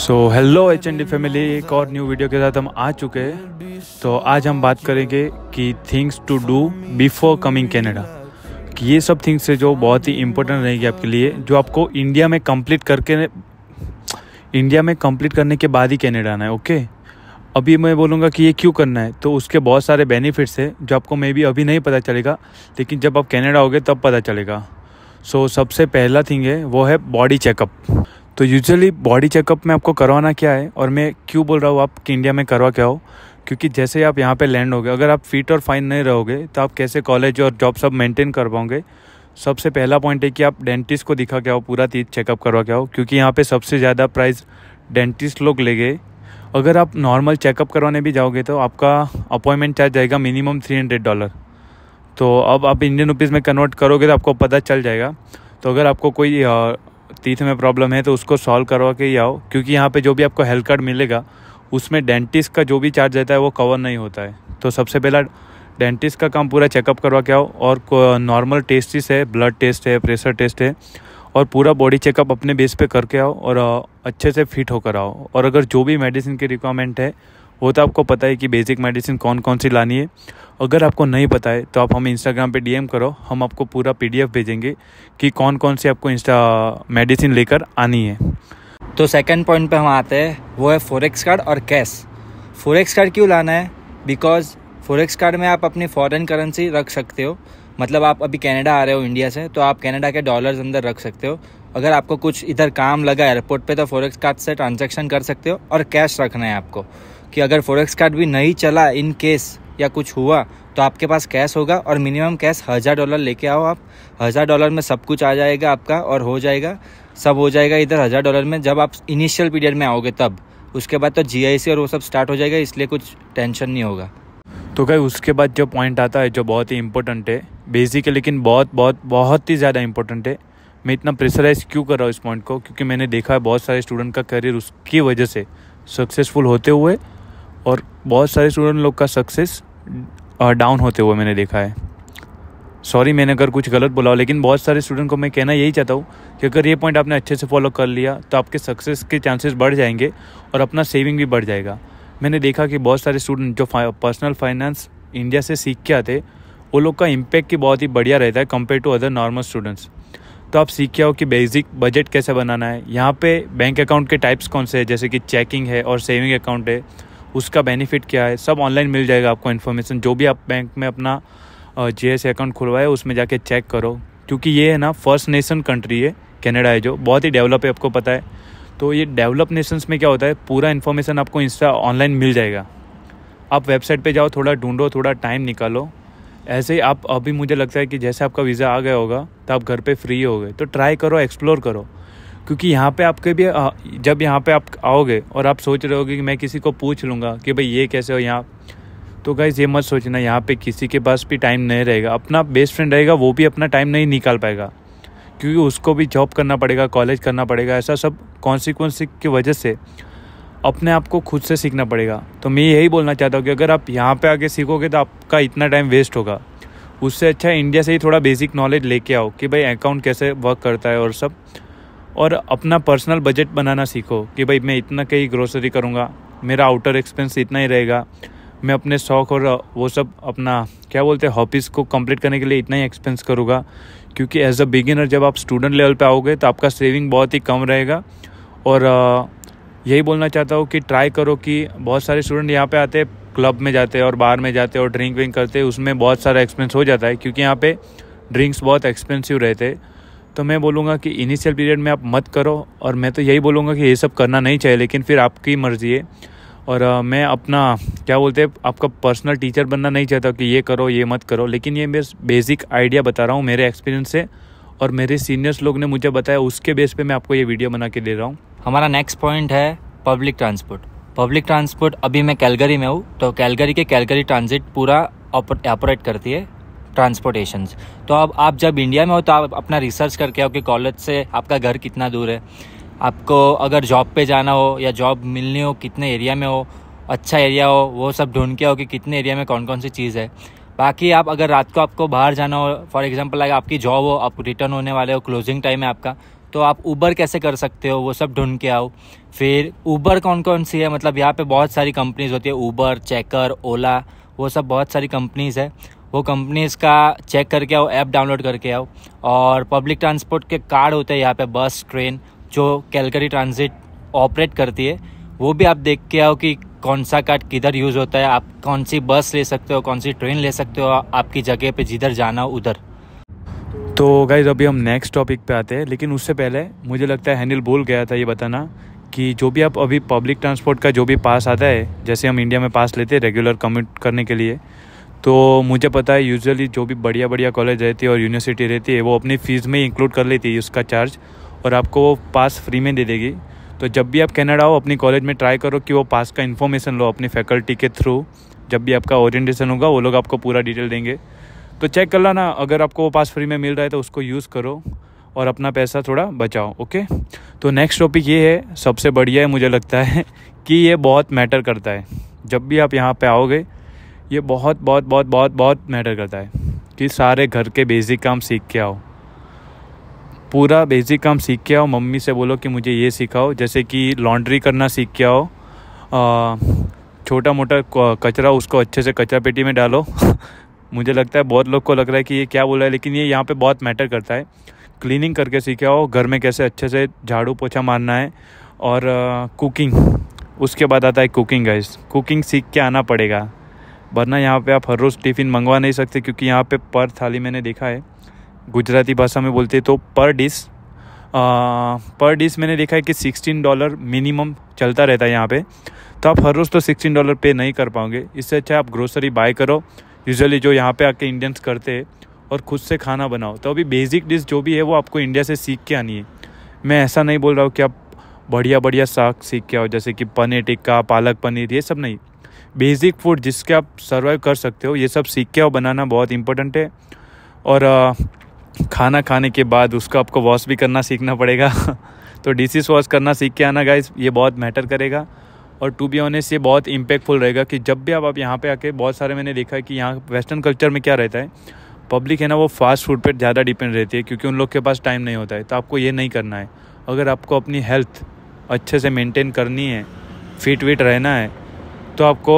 सो hello H N D family एक और new video के साथ हम आ चुके हैं तो आज हम बात करेंगे कि things to do before coming Canada ये सब थिंग्स है जो बहुत ही इम्पोर्टेंट रहेगी आपके लिए जो आपको इंडिया में कंप्लीट करके इंडिया में कंप्लीट करने के बाद ही कैनेडा आना है ओके अभी मैं बोलूँगा कि ये क्यों करना है तो उसके बहुत सारे बेनिफिट्स है जो आपको मे बी अभी नहीं पता चलेगा लेकिन जब आप कैनेडा होगे तब पता चलेगा सो so, सबसे पहला थिंग है वो है बॉडी चेकअप तो यूजुअली बॉडी चेकअप में आपको करवाना क्या है और मैं क्यों बोल रहा हूँ आप कि इंडिया में करवा क्या हो क्योंकि जैसे आप यहाँ पे लैंड होगे अगर आप फिट और फाइन नहीं रहोगे तो आप कैसे कॉलेज और जॉब सब मेंटेन कर पाओगे सबसे पहला पॉइंट है कि आप डेंटिस्ट को दिखा के आओ पूरा तीज चेकअप करवा के आओ क्योंकि यहाँ पे सबसे ज़्यादा प्राइस डेंटिस्ट लोग ले गए अगर आप नॉर्मल चेकअप करवाने भी जाओगे तो आपका अपॉइंटमेंट चार्ज जाएगा मिनिमम थ्री हंड्रेड डॉलर तो अब आप इंडियन रुपीज़ में कन्वर्ट करोगे तो आपको पता चल जाएगा तो अगर आपको कोई टीथ में प्रॉब्लम है तो उसको सॉल्व करवा के ही आओ क्योंकि यहाँ पे जो भी आपको हेल्थ कार्ड मिलेगा उसमें डेंटिस्ट का जो भी चार्ज रहता है वो कवर नहीं होता है तो सबसे पहला डेंटिस्ट का काम पूरा चेकअप करवा के आओ और नॉर्मल टेस्टिस है ब्लड टेस्ट है प्रेशर टेस्ट है और पूरा बॉडी चेकअप अपने बेस पे करके आओ और अच्छे से फिट होकर आओ और अगर जो भी मेडिसिन की रिक्वायरमेंट है वो तो आपको पता है कि बेसिक मेडिसिन कौन कौन सी लानी है अगर आपको नहीं पता है तो आप हमें इंस्टाग्राम पे डीएम करो हम आपको पूरा पीडीएफ भेजेंगे कि कौन कौन सी आपको इंस्टा मेडिसिन लेकर आनी है तो सेकंड पॉइंट पे हम आते हैं वो है फोरेक्स कार्ड और कैश फोरेक्स कार्ड क्यों लाना है बिकॉज फोरेक्स कार्ड में आप अपनी फॉरेन करेंसी रख सकते हो मतलब आप अभी कनाडा आ रहे हो इंडिया से तो आप कनाडा के डॉलर्स अंदर रख सकते हो अगर आपको कुछ इधर काम लगा एयरपोर्ट पे तो फोरेक्स कार्ड से ट्रांजैक्शन कर सकते हो और कैश रखना है आपको कि अगर फोरेक्स कार्ड भी नहीं चला इन केस या कुछ हुआ तो आपके पास कैश होगा और मिनिमम कैश हज़ार डॉलर लेके आओ आप हज़ार डॉलर में सब कुछ आ जाएगा आपका और हो जाएगा सब हो जाएगा इधर हज़ार डॉलर में जब आप इनिशियल पीरियड में आओगे तब उसके बाद तो जी और वो सब स्टार्ट हो जाएगा इसलिए कुछ टेंशन नहीं होगा तो गई उसके बाद जो पॉइंट आता है जो बहुत ही इंपॉर्टेंट है बेसिक है लेकिन बहुत बहुत बहुत ही ज़्यादा इंपॉर्टेंट है मैं इतना प्रेशराइज क्यों कर रहा हूँ इस पॉइंट को क्योंकि मैंने देखा है बहुत सारे स्टूडेंट का करियर उसकी वजह से सक्सेसफुल होते हुए और बहुत सारे स्टूडेंट लोग का सक्सेस डाउन होते हुए मैंने देखा है सॉरी मैंने अगर कुछ गलत बोला हो लेकिन बहुत सारे स्टूडेंट को मैं कहना यही चाहता हूँ कि अगर ये पॉइंट आपने अच्छे से फॉलो कर लिया तो आपके सक्सेस के चांसेस बढ़ जाएंगे और अपना सेविंग भी बढ़ जाएगा मैंने देखा कि बहुत सारे स्टूडेंट जो पर्सनल फाइनेंस इंडिया से सीख के आते वो लोग का इम्पैक्ट भी बहुत ही बढ़िया रहता है compare to other normal students तो आप सीख के हो कि बेसिक बजट कैसे बनाना है यहाँ पे बैंक अकाउंट के टाइप्स कौन से हैं जैसे कि चेकिंग है और सेविंग अकाउंट है उसका बेनिफिट क्या है सब ऑनलाइन मिल जाएगा आपको इन्फॉर्मेशन जो भी आप बैंक में अपना जे अकाउंट खुलवाए उसमें जाके चेक करो क्योंकि ये है ना फर्स्ट नेशन कंट्री है कनाडा है जो बहुत ही डेवलप है आपको पता है तो ये डेवलप नेशंस में क्या होता है पूरा इन्फॉर्मेशन आपको इंस्टा ऑनलाइन मिल जाएगा आप वेबसाइट पे जाओ थोड़ा ढूंढो थोड़ा टाइम निकालो ऐसे ही आप अभी मुझे लगता है कि जैसे आपका वीज़ा आ गया होगा तो आप घर पे फ्री हो गए तो ट्राई करो एक्सप्लोर करो क्योंकि यहाँ पे आपके भी जब यहाँ पे आप आओगे और आप सोच रहे होगे कि मैं किसी को पूछ लूँगा कि भाई ये कैसे हो यहाँ तो गाइज़ ये मत सोचना यहाँ पे किसी के पास भी टाइम नहीं रहेगा अपना बेस्ट फ्रेंड रहेगा वो भी अपना टाइम नहीं निकाल पाएगा क्योंकि उसको भी जॉब करना पड़ेगा कॉलेज करना पड़ेगा ऐसा सब कॉन्सिक्वेंस की वजह से अपने आप को खुद से सीखना पड़ेगा तो मैं यही बोलना चाहता हूँ कि अगर आप यहाँ पे आके सीखोगे तो आपका इतना टाइम वेस्ट होगा उससे अच्छा इंडिया से ही थोड़ा बेसिक नॉलेज लेके आओ कि भाई अकाउंट कैसे वर्क करता है और सब और अपना पर्सनल बजट बनाना सीखो कि भाई मैं इतना कहीं ग्रोसरी करूँगा मेरा आउटर एक्सपेंस इतना ही रहेगा मैं अपने शौक़ और वो सब अपना क्या बोलते हैं हॉबीज़ को कंप्लीट करने के लिए इतना ही एक्सपेंस करूँगा क्योंकि एज अ बिगिनर जब आप स्टूडेंट लेवल पे आओगे तो आपका सेविंग बहुत ही कम रहेगा और यही बोलना चाहता हूँ कि ट्राई करो कि बहुत सारे स्टूडेंट यहाँ पे आते हैं क्लब में जाते हैं और बार में जाते हैं और ड्रिंक विंक करते हैं उसमें बहुत सारा एक्सपेंस हो जाता है क्योंकि यहाँ पे ड्रिंक्स बहुत एक्सपेंसिव रहते हैं तो मैं बोलूँगा कि इनिशियल पीरियड में आप मत करो और मैं तो यही बोलूँगा कि ये सब करना नहीं चाहिए लेकिन फिर आपकी मर्ज़ी है और आ, मैं अपना क्या बोलते हैं आपका पर्सनल टीचर बनना नहीं चाहता कि ये करो ये मत करो लेकिन ये मैं बेसिक आइडिया बता रहा हूँ मेरे एक्सपीरियंस से और मेरे सीनियर्स लोग ने मुझे बताया उसके बेस पे मैं आपको ये वीडियो बना के दे रहा हूँ हमारा नेक्स्ट पॉइंट है पब्लिक ट्रांसपोर्ट पब्लिक ट्रांसपोर्ट अभी मैं कैलगरी में हूँ तो कैलगरी के कैलगरी ट्रांजिट पूरा ऑपरेट करती है ट्रांसपोर्टेशन तो अब आप जब इंडिया में हो तो आप अपना रिसर्च करके आओ कि कॉलेज से आपका घर कितना दूर है आपको अगर जॉब पे जाना हो या जॉब मिलनी हो कितने एरिया में हो अच्छा एरिया हो वो सब ढूंढ के हो कि कितने एरिया में कौन कौन सी चीज़ है बाकी आप अगर रात को आपको बाहर जाना हो फॉर एग्जाम्पल अगर आपकी जॉब हो आप रिटर्न होने वाले हो क्लोजिंग टाइम है आपका तो आप ऊबर कैसे कर सकते हो वो सब ढूंढ के आओ फिर ऊबर कौन कौन सी है मतलब यहाँ पे बहुत सारी कंपनीज़ होती है ऊबर चेकर ओला वो सब बहुत सारी कंपनीज़ है वो कंपनीज़ का चेक करके आओ ऐप डाउनलोड करके आओ और पब्लिक ट्रांसपोर्ट के कार्ड होते हैं यहाँ पे बस ट्रेन जो कैलकरी ट्रांजिट ऑपरेट करती है वो भी आप देख के आओ कि कौन सा कार्ड किधर यूज़ होता है आप कौन सी बस ले सकते हो कौन सी ट्रेन ले सकते हो आपकी जगह पे जिधर जाना हो उधर तो गाइज अभी हम नेक्स्ट टॉपिक पे आते हैं लेकिन उससे पहले मुझे लगता है हैनिल बोल गया था ये बताना कि जो भी आप अभी पब्लिक ट्रांसपोर्ट का जो भी पास आता है जैसे हम इंडिया में पास लेते हैं रेगुलर कम्यूट करने के लिए तो मुझे पता है यूजुअली जो भी बढ़िया बढ़िया कॉलेज रहती है और यूनिवर्सिटी रहती है वो अपनी फ़ीस में इंक्लूड कर लेती है उसका चार्ज और आपको वो पास फ्री में दे देगी तो जब भी आप कैनेडा हो अपनी कॉलेज में ट्राई करो कि वो पास का इन्फॉर्मेशन लो अपनी फैकल्टी के थ्रू जब भी आपका ओरिएंटेशन होगा वो लोग आपको पूरा डिटेल देंगे तो चेक कर लाना अगर आपको वो पास फ्री में मिल रहा है तो उसको यूज़ करो और अपना पैसा थोड़ा बचाओ ओके तो नेक्स्ट टॉपिक ये है सबसे बढ़िया है मुझे लगता है कि ये बहुत मैटर करता है जब भी आप यहाँ पे आओगे ये बहुत बहुत बहुत बहुत बहुत मैटर करता है कि सारे घर के बेसिक काम सीख के आओ पूरा बेसिक काम सीख के आओ मम्मी से बोलो कि मुझे ये सिखाओ जैसे कि लॉन्ड्री करना सीख के आओ छोटा मोटा कचरा उसको अच्छे से कचरा पेटी में डालो मुझे लगता है बहुत लोग को लग रहा है कि ये क्या बोला है लेकिन ये यहाँ पे बहुत मैटर करता है क्लीनिंग करके सीखे आओ घर में कैसे अच्छे से झाड़ू पोछा मारना है और कुकिंग उसके बाद आता है कुकिंग गाइस कुकिंग सीख के आना पड़ेगा वरना यहाँ पे आप हर रोज़ टिफ़िन मंगवा नहीं सकते क्योंकि यहाँ पे पर थाली मैंने देखा है गुजराती भाषा में बोलते तो पर डिस पर डिस मैंने देखा है कि सिक्सटीन डॉलर मिनिमम चलता रहता है यहाँ पर तो आप हर रोज़ तो सिक्सटीन डॉलर पे नहीं कर पाओगे इससे अच्छा आप ग्रोसरी बाय करो यूजली जो यहाँ पर आके इंडियंस करते हैं और खुद से खाना बनाओ तो अभी बेसिक डिश जो भी है वो आपको इंडिया से सीख के आनी है मैं ऐसा नहीं बोल रहा हूँ कि आप बढ़िया बढ़िया साग सीख के आओ जैसे कि पनीर टिक्का पालक पनीर ये सब नहीं बेसिक फूड जिसके आप सर्वाइव कर सकते हो ये सब सीख के और बनाना बहुत इंपॉर्टेंट है और खाना खाने के बाद उसका आपको वॉश भी करना सीखना पड़ेगा तो डिशेस वॉश करना सीख के आना गाइज ये बहुत मैटर करेगा और टू बी ऑनेस्ट ये बहुत इम्पेक्टफुल रहेगा कि जब भी आप आप यहाँ पे आके बहुत सारे मैंने देखा है कि यहाँ वेस्टर्न कल्चर में क्या रहता है पब्लिक है ना वो फास्ट फूड पर ज़्यादा डिपेंड रहती है क्योंकि उन लोग के पास टाइम नहीं होता है तो आपको ये नहीं करना है अगर आपको अपनी हेल्थ अच्छे से मेंटेन करनी है फिट विट रहना है तो आपको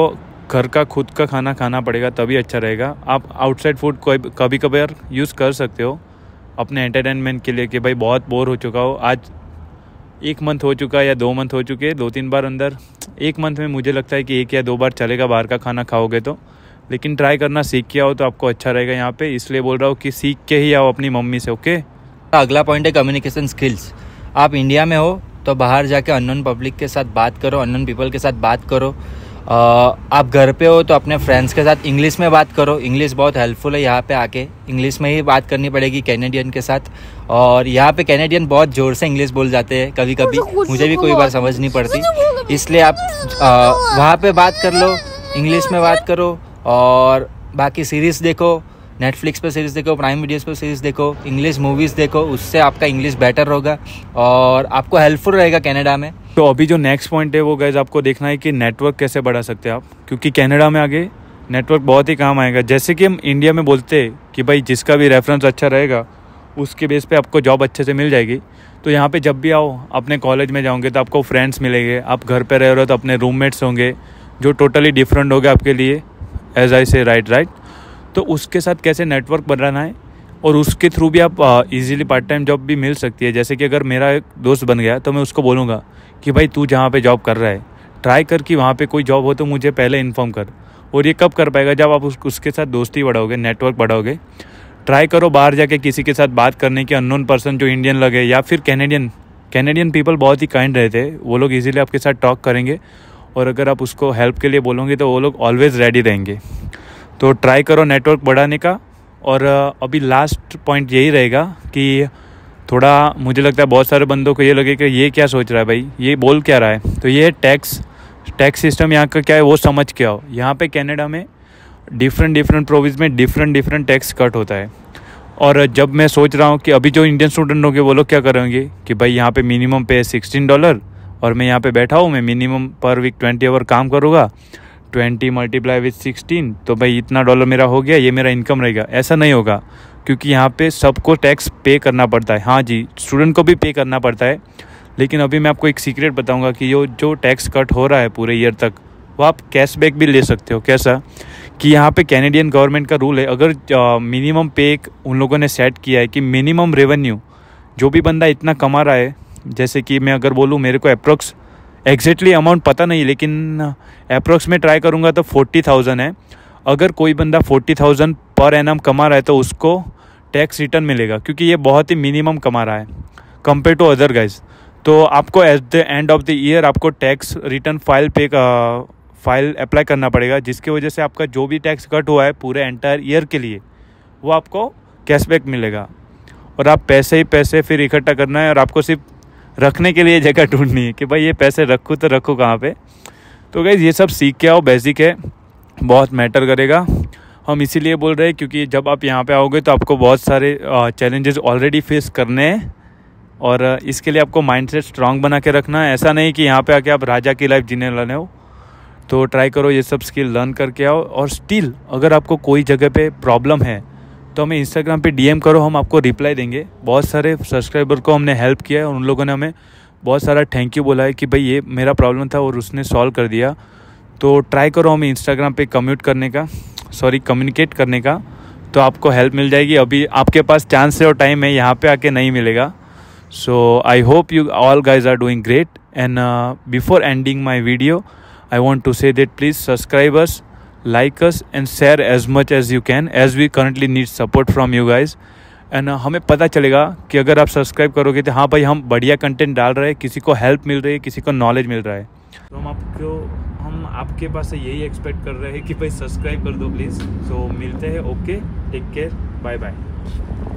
घर का खुद का खाना खाना पड़ेगा तभी अच्छा रहेगा आप आउटसाइड फूड कोई कभी कभार यूज़ कर सकते हो अपने एंटरटेनमेंट के लिए कि भाई बहुत बोर हो चुका हो आज एक मंथ हो चुका है या दो मंथ हो चुके दो तीन बार अंदर एक मंथ में मुझे लगता है कि एक या दो बार चलेगा बाहर का खाना खाओगे तो लेकिन ट्राई करना सीख के आओ तो आपको अच्छा रहेगा यहाँ पे इसलिए बोल रहा हूँ कि सीख के ही आओ अपनी मम्मी से ओके अगला पॉइंट है कम्युनिकेशन स्किल्स आप इंडिया में हो तो बाहर जाके अननोन पब्लिक के साथ बात करो अननोन पीपल के साथ बात करो आप घर पे हो तो अपने फ्रेंड्स के साथ इंग्लिश में बात करो इंग्लिश बहुत हेल्पफुल है यहाँ पे आके इंग्लिश में ही बात करनी पड़ेगी कैनेडियन के साथ और यहाँ पे कैनेडियन बहुत ज़ोर से इंग्लिश बोल जाते हैं कभी कभी मुझे भी कोई बार समझ नहीं पड़ती इसलिए आप वहाँ पर बात कर लो इंग्लिश में बात करो और बाकी सीरीज़ देखो नेटफ्लिक्स पर सीरीज़ देखो प्राइम वीडियोस पर सीरीज़ देखो इंग्लिश मूवीज़ देखो उससे आपका इंग्लिश बेटर होगा और आपको हेल्पफुल रहेगा कनाडा में तो अभी जो नेक्स्ट पॉइंट है वो गैज आपको देखना है कि नेटवर्क कैसे बढ़ा सकते हैं आप क्योंकि कनाडा में आगे नेटवर्क बहुत ही काम आएगा जैसे कि हम इंडिया में बोलते हैं कि भाई जिसका भी रेफरेंस अच्छा रहेगा उसके बेस पे आपको जॉब अच्छे से मिल जाएगी तो यहाँ पे जब भी आओ अपने कॉलेज में जाओगे तो आपको फ्रेंड्स मिलेंगे आप घर पे रह रहे हो तो अपने रूममेट्स होंगे जो टोटली डिफरेंट होगा आपके लिए एज आई से राइट राइट तो उसके साथ कैसे नेटवर्क बनाना है और उसके थ्रू भी आप इजीली पार्ट टाइम जॉब भी मिल सकती है जैसे कि अगर मेरा एक दोस्त बन गया तो मैं उसको बोलूँगा कि भाई तू जहाँ पे जॉब कर रहा है ट्राई कर कि वहाँ पे कोई जॉब हो तो मुझे पहले इन्फॉर्म कर और ये कब कर पाएगा जब आप उस, उसके साथ दोस्ती बढ़ाओगे नेटवर्क बढ़ाओगे ट्राई करो बाहर जाके किसी के साथ बात करने की अननोन पर्सन जो इंडियन लगे या फिर कैनेडियन कैनेडियन पीपल बहुत ही काइंड रहते हैं वो लोग इजीली आपके साथ टॉक करेंगे और अगर आप उसको हेल्प के लिए बोलोगे तो वो लोग ऑलवेज़ रेडी रहेंगे तो ट्राई करो नेटवर्क बढ़ाने का और अभी लास्ट पॉइंट यही रहेगा कि थोड़ा मुझे लगता है बहुत सारे बंदों को ये लगे कि ये क्या सोच रहा है भाई ये बोल क्या रहा है तो ये टैक्स टैक्स सिस्टम यहाँ का क्या है वो समझ के आओ यहाँ पे कनाडा में डिफरेंट डिफरेंट प्रोविंस में डिफरेंट डिफरेंट टैक्स कट होता है और जब मैं सोच रहा हूँ कि अभी जो इंडियन स्टूडेंट होंगे वो लोग क्या करेंगे कि भाई यहाँ पे मिनिमम पे है सिक्सटीन डॉलर और मैं यहाँ पे बैठा हूँ मैं मिनिमम पर वीक ट्वेंटी आवर काम करूँगा ट्वेंटी मल्टीप्लाई विथ सिक्सटीन तो भाई इतना डॉलर मेरा हो गया ये मेरा इनकम रहेगा ऐसा नहीं होगा क्योंकि यहाँ पे सबको टैक्स पे करना पड़ता है हाँ जी स्टूडेंट को भी पे करना पड़ता है लेकिन अभी मैं आपको एक सीक्रेट बताऊँगा कि यो जो टैक्स कट हो रहा है पूरे ईयर तक वो आप कैशबैक भी ले सकते हो कैसा कि यहाँ पे कैनेडियन गवर्नमेंट का रूल है अगर मिनिमम पे एक उन लोगों ने सेट किया है कि मिनिमम रेवेन्यू जो भी बंदा इतना कमा रहा है जैसे कि मैं अगर बोलूँ मेरे को अप्रोक्स एग्जैक्टली अमाउंट पता नहीं लेकिन अप्रोक्स में ट्राई करूँगा तो फोर्टी थाउजेंड है अगर कोई बंदा फोर्टी थाउजेंड पर एम कमा रहा है तो उसको टैक्स रिटर्न मिलेगा क्योंकि ये बहुत ही मिनिमम कमा रहा है कंपेयर टू अदर गाइज तो आपको at the end of the year आपको टैक्स रिटर्न फाइल पे फाइल uh, अप्लाई करना पड़ेगा जिसकी वजह से आपका जो भी टैक्स कट हुआ है पूरे एंटायर ईयर के लिए वो आपको कैशबैक मिलेगा और आप पैसे ही पैसे फिर इकट्ठा करना है और आपको सिर्फ रखने के लिए जगह ढूंढनी है कि भाई ये पैसे रखूँ तो रखूँ कहाँ पे तो गाइज़ ये सब सीख के आओ बेसिक है बहुत मैटर करेगा हम इसीलिए बोल रहे हैं क्योंकि जब आप यहाँ पे आओगे तो आपको बहुत सारे चैलेंजेस ऑलरेडी फेस करने हैं और इसके लिए आपको माइंड सेट स्ट्रांग बना के रखना है ऐसा नहीं कि यहाँ पे आके आप राजा की लाइफ जीने लाने हो तो ट्राई करो ये सब स्किल लर्न करके आओ और स्टिल अगर आपको कोई जगह पे प्रॉब्लम है तो हमें इंस्टाग्राम पे डीएम करो हम आपको रिप्लाई देंगे बहुत सारे सब्सक्राइबर को हमने हेल्प किया है और उन लोगों ने हमें बहुत सारा थैंक यू बोला है कि भाई ये मेरा प्रॉब्लम था और उसने सॉल्व कर दिया तो ट्राई करो हमें इंस्टाग्राम पे कम्यूट करने का सॉरी कम्युनिकेट करने का तो आपको हेल्प मिल जाएगी अभी आपके पास चांस है और टाइम है यहाँ पे आके नहीं मिलेगा so I hope you all guys are doing great and before ending my video I want to say that please subscribers like us and share as much as you can as we currently need support from you guys and हमें पता चलेगा कि अगर आप subscribe करोगे तो हाँ भाई हम बढ़िया कंटेंट डाल रहे हैं किसी को हेल्प मिल रही है किसी को नॉलेज मिल रहा है तो हम आपको हम आपके पास से यही एक्सपेक्ट कर रहे हैं कि भाई सब्सक्राइब कर दो प्लीज़ सो मिलते हैं okay take care bye bye